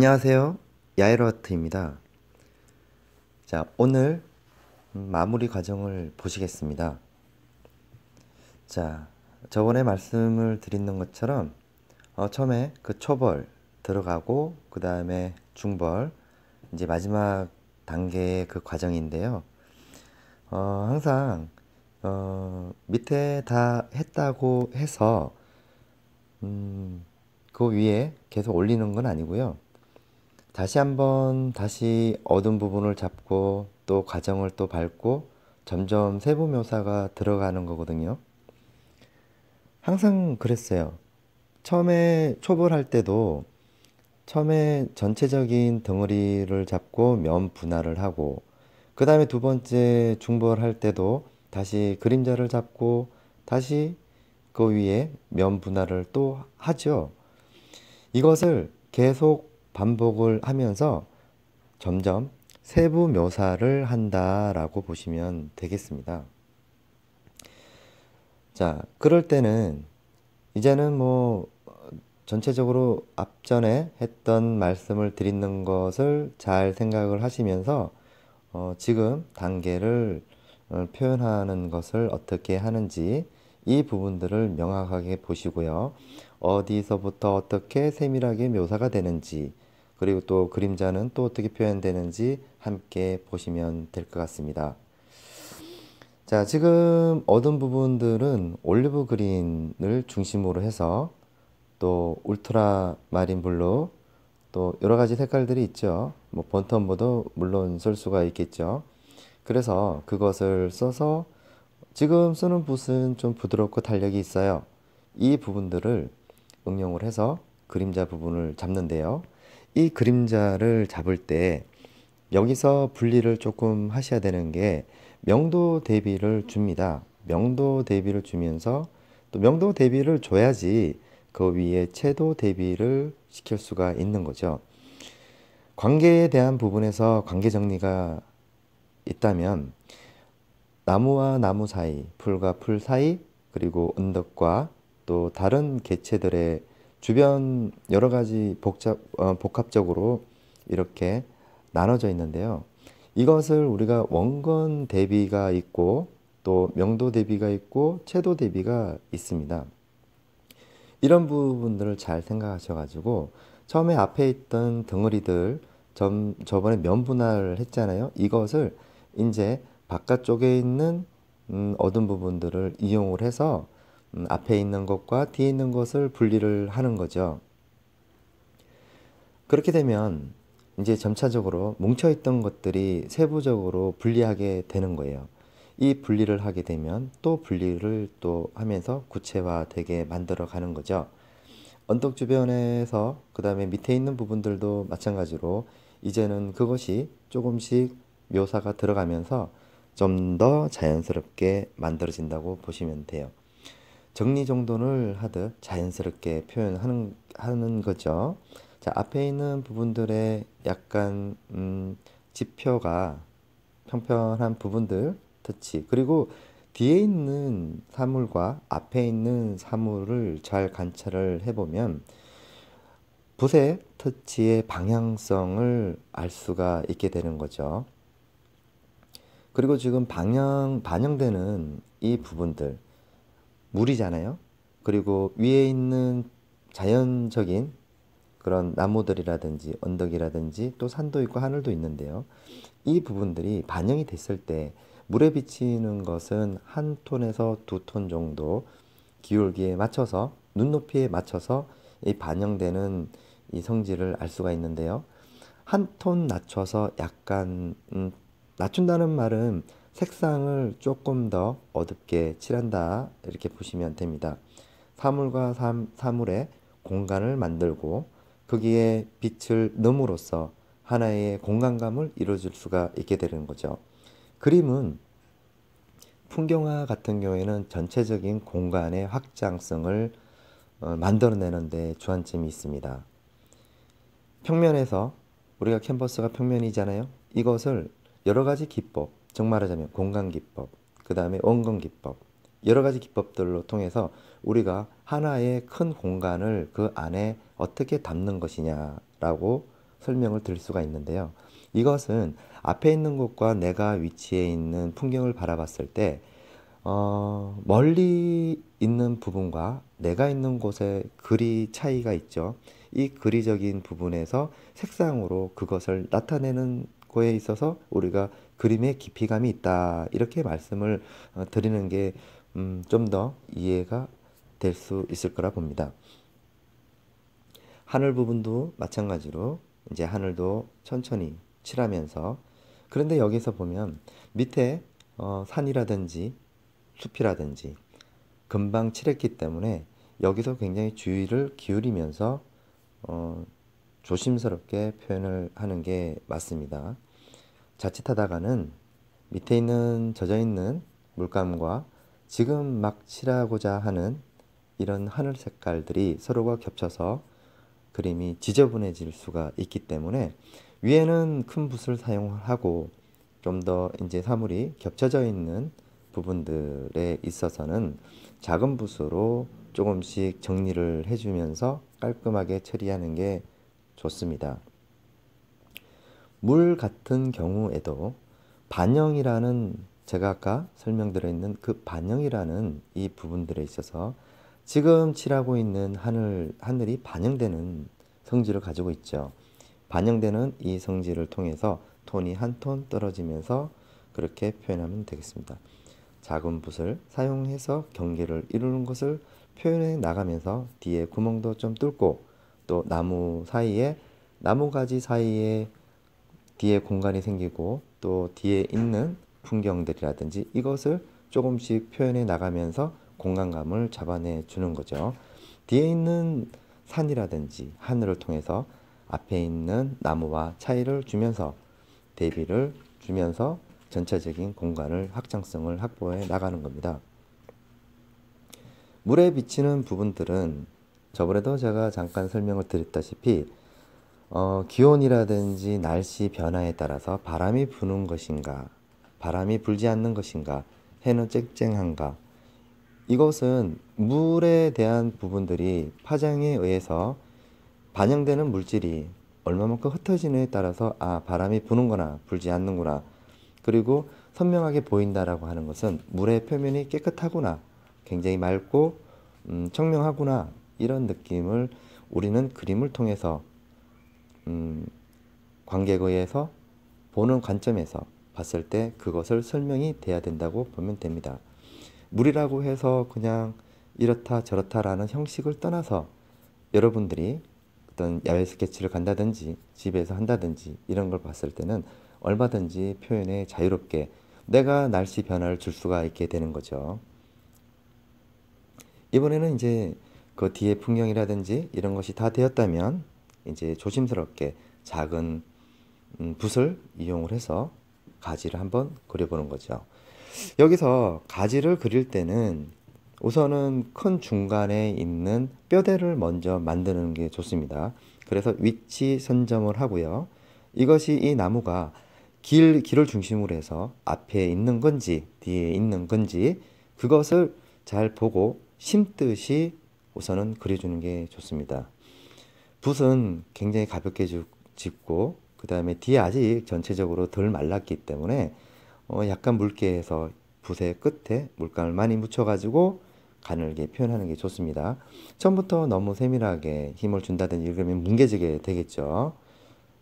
안녕하세요. 야이로아트입니다. 자, 오늘 마무리 과정을 보시겠습니다. 자, 저번에 말씀을 드리는 것처럼 어, 처음에 그 초벌 들어가고 그 다음에 중벌 이제 마지막 단계의 그 과정인데요. 어, 항상 어, 밑에 다 했다고 해서 음, 그 위에 계속 올리는 건 아니고요. 다시 한번 다시 어두운 부분을 잡고 또 과정을 또 밟고 점점 세부 묘사가 들어가는 거거든요. 항상 그랬어요. 처음에 초벌할 때도 처음에 전체적인 덩어리를 잡고 면 분할을 하고 그 다음에 두 번째 중벌할 때도 다시 그림자를 잡고 다시 그 위에 면 분할을 또 하죠. 이것을 계속 반복을 하면서 점점 세부 묘사를 한다라고 보시면 되겠습니다. 자, 그럴 때는 이제는 뭐 전체적으로 앞전에 했던 말씀을 드리는 것을 잘 생각을 하시면서 어, 지금 단계를 어, 표현하는 것을 어떻게 하는지 이 부분들을 명확하게 보시고요. 어디서부터 어떻게 세밀하게 묘사가 되는지 그리고 또 그림자는 또 어떻게 표현되는지 함께 보시면 될 것 같습니다. 자, 지금 얻은 부분들은 올리브 그린을 중심으로 해서 또 울트라 마린 블루 또 여러 가지 색깔들이 있죠. 뭐 번텀보도 물론 쓸 수가 있겠죠. 그래서 그것을 써서 지금 쓰는 붓은 좀 부드럽고 탄력이 있어요. 이 부분들을 응용을 해서 그림자 부분을 잡는데요. 이 그림자를 잡을 때 여기서 분리를 조금 하셔야 되는 게 명도 대비를 줍니다. 명도 대비를 주면서 또 명도 대비를 줘야지 그 위에 채도 대비를 시킬 수가 있는 거죠. 관계에 대한 부분에서 관계 정리가 있다면 나무와 나무 사이, 풀과 풀 사이, 그리고 언덕과 또 다른 개체들의 주변 여러 가지 복잡, 어, 복합적으로 이렇게 나눠져 있는데요. 이것을 우리가 원건 대비가 있고 또 명도 대비가 있고 채도 대비가 있습니다. 이런 부분들을 잘 생각하셔가지고 처음에 앞에 있던 덩어리들 점, 저번에 면분할을 했잖아요. 이것을 이제 바깥쪽에 있는 음, 얻은 부분들을 이용을 해서 음, 앞에 있는 것과 뒤에 있는 것을 분리를 하는 거죠. 그렇게 되면 이제 점차적으로 뭉쳐있던 것들이 세부적으로 분리하게 되는 거예요. 이 분리를 하게 되면 또 분리를 또 하면서 구체화되게 만들어 가는 거죠. 언덕 주변에서 그 다음에 밑에 있는 부분들도 마찬가지로 이제는 그것이 조금씩 묘사가 들어가면서 좀 더 자연스럽게 만들어진다고 보시면 돼요. 정리정돈을 하듯 자연스럽게 표현하는 하는 거죠. 자, 앞에 있는 부분들의 약간 음, 지표가 평평한 부분들 터치 그리고 뒤에 있는 사물과 앞에 있는 사물을 잘 관찰을 해보면 붓의 터치의 방향성을 알 수가 있게 되는 거죠. 그리고 지금 방향, 반영되는 이 부분들 물이잖아요. 그리고 위에 있는 자연적인 그런 나무들이라든지 언덕이라든지 또 산도 있고 하늘도 있는데요. 이 부분들이 반영이 됐을 때 물에 비치는 것은 한 톤에서 두 톤 정도 기울기에 맞춰서 눈높이에 맞춰서 이 반영되는 이 성질을 알 수가 있는데요. 한 톤 낮춰서 약간 음, 낮춘다는 말은 색상을 조금 더 어둡게 칠한다 이렇게 보시면 됩니다. 사물과 사 물의 공간을 만들고 거기에 빛을 넣음으로써 하나의 공간감을 이루어질 수가 있게 되는 거죠. 그림은 풍경화 같은 경우에는 전체적인 공간의 확장성을 어, 만들어내는 데 주안점이 있습니다. 평면에서 우리가 캔버스가 평면이잖아요. 이것을 여러 가지 기법, 정말하자면 공간기법, 그 다음에 원건기법 여러 가지 기법들로 통해서 우리가 하나의 큰 공간을 그 안에 어떻게 담는 것이냐라고 설명을 드릴 수가 있는데요. 이것은 앞에 있는 곳과 내가 위치해 있는 풍경을 바라봤을 때 어, 멀리 있는 부분과 내가 있는 곳의 그리 차이가 있죠. 이그리적인 부분에서 색상으로 그것을 나타내는 거에 있어서 우리가 그림의 깊이감이 있다. 이렇게 말씀을 어, 드리는 게 좀더 음, 이해가 될 수 있을 거라 봅니다. 하늘 부분도 마찬가지로 이제 하늘도 천천히 칠하면서 그런데 여기서 보면 밑에 어, 산이라든지 숲이라든지 금방 칠했기 때문에 여기서 굉장히 주의를 기울이면서 어, 조심스럽게 표현을 하는 게 맞습니다. 자칫하다가는 밑에 있는 젖어 있는 물감과 지금 막 칠하고자 하는 이런 하늘 색깔들이 서로가 겹쳐서 그림이 지저분해질 수가 있기 때문에 위에는 큰 붓을 사용하고 좀 더 이제 사물이 겹쳐져 있는 부분들에 있어서는 작은 붓으로 조금씩 정리를 해주면서 깔끔하게 처리하는 게 좋습니다. 물 같은 경우에도 반영이라는 제가 아까 설명드려있는그 반영이라는 이 부분들에 있어서 지금 칠하고 있는 하늘, 하늘이 반영되는 성질을 가지고 있죠. 반영되는 이 성질을 통해서 톤이 한 톤 떨어지면서 그렇게 표현하면 되겠습니다. 작은 붓을 사용해서 경계를 이루는 것을 표현해 나가면서 뒤에 구멍도 좀 뚫고 또 나무 사이에 나무 가지 사이에 뒤에 공간이 생기고 또 뒤에 있는 풍경들이라든지 이것을 조금씩 표현해 나가면서 공간감을 잡아내 주는 거죠. 뒤에 있는 산이라든지 하늘을 통해서 앞에 있는 나무와 차이를 주면서 대비를 주면서 전체적인 공간을 확장성을 확보해 나가는 겁니다. 물에 비치는 부분들은 저번에도 제가 잠깐 설명을 드렸다시피 어, 기온이라든지 날씨 변화에 따라서 바람이 부는 것인가, 바람이 불지 않는 것인가, 해는 쨍쨍한가. 이것은 물에 대한 부분들이 파장에 의해서 반영되는 물질이 얼마만큼 흩어지느에 따라서 아, 바람이 부는구나, 불지 않는구나. 그리고 선명하게 보인다라고 하는 것은 물의 표면이 깨끗하구나, 굉장히 맑고 음, 청명하구나 이런 느낌을 우리는 그림을 통해서 음, 관객에서 의 보는 관점에서 봤을 때 그것을 설명이 돼야 된다고 보면 됩니다. 물이라고 해서 그냥 이렇다 저렇다라는 형식을 떠나서 여러분들이 어떤 야외 스케치를 간다든지 집에서 한다든지 이런 걸 봤을 때는 얼마든지 표현에 자유롭게 내가 날씨 변화를 줄 수가 있게 되는 거죠. 이번에는 이제 그 뒤에 풍경이라든지 이런 것이 다 되었다면 이제 조심스럽게 작은 음, 붓을 이용을 해서 가지를 한번 그려보는 거죠. 여기서 가지를 그릴 때는 우선은 큰 중간에 있는 뼈대를 먼저 만드는 게 좋습니다. 그래서 위치 선점을 하고요. 이것이 이 나무가 길, 길을 중심으로 해서 앞에 있는 건지 뒤에 있는 건지 그것을 잘 보고 심듯이 우선은 그려주는 게 좋습니다. 붓은 굉장히 가볍게 짚고 그 다음에 뒤에 아직 전체적으로 덜 말랐기 때문에 어 약간 묽게 해서 붓의 끝에 물감을 많이 묻혀가지고 가늘게 표현하는 게 좋습니다. 처음부터 너무 세밀하게 힘을 준다든지 이러면 뭉개지게 되겠죠.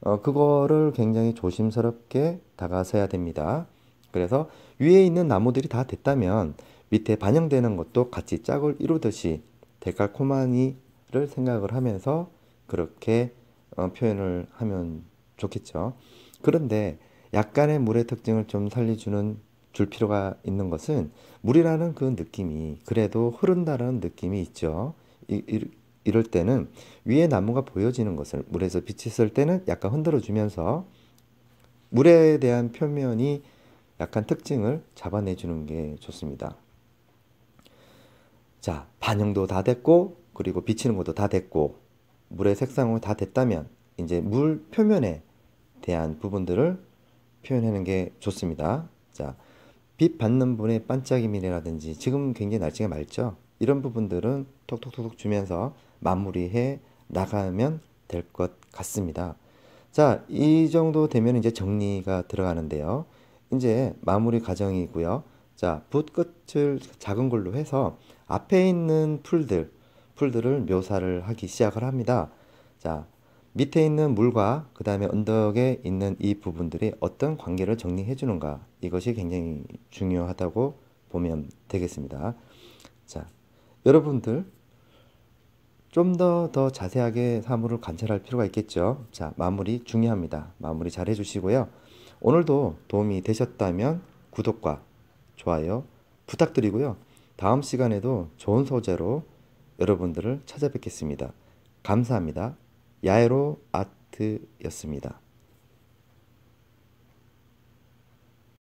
어, 그거를 굉장히 조심스럽게 다가서야 됩니다. 그래서 위에 있는 나무들이 다 됐다면 밑에 반영되는 것도 같이 짝을 이루듯이 데칼코마니를 생각을 하면서 그렇게 어, 표현을 하면 좋겠죠. 그런데 약간의 물의 특징을 좀 살려주는 줄 필요가 있는 것은 물이라는 그 느낌이 그래도 흐른다는 느낌이 있죠. 이, 이, 이럴 때는 위에 나무가 보여지는 것을 물에서 빛이 쓸 때는 약간 흔들어 주면서 물에 대한 표면이 약간 특징을 잡아내주는 게 좋습니다. 자, 반영도 다 됐고 그리고 비치는 것도 다 됐고 물의 색상은 다 됐다면 이제 물 표면에 대한 부분들을 표현하는 게 좋습니다. 자, 빛 받는 분의 반짝임이라든지 지금 굉장히 날씨가 맑죠? 이런 부분들은 톡톡톡톡 주면서 마무리해 나가면 될 것 같습니다. 자, 이 정도 되면 이제 정리가 들어가는데요. 이제 마무리 과정이고요. 자, 붓 끝을 작은 걸로 해서 앞에 있는 풀들, 풀들을 묘사를 하기 시작을 합니다. 자, 밑에 있는 물과 그 다음에 언덕에 있는 이 부분들이 어떤 관계를 정리해 주는가 이것이 굉장히 중요하다고 보면 되겠습니다. 자, 여러분들 좀 더더 더 자세하게 사물을 관찰할 필요가 있겠죠. 자, 마무리 중요합니다. 마무리 잘 해주시고요. 오늘도 도움이 되셨다면 구독과 좋아요 부탁드리고요. 다음 시간에도 좋은 소재로 여러분들을 찾아뵙겠습니다. 감사합니다. 야에로 아트였습니다.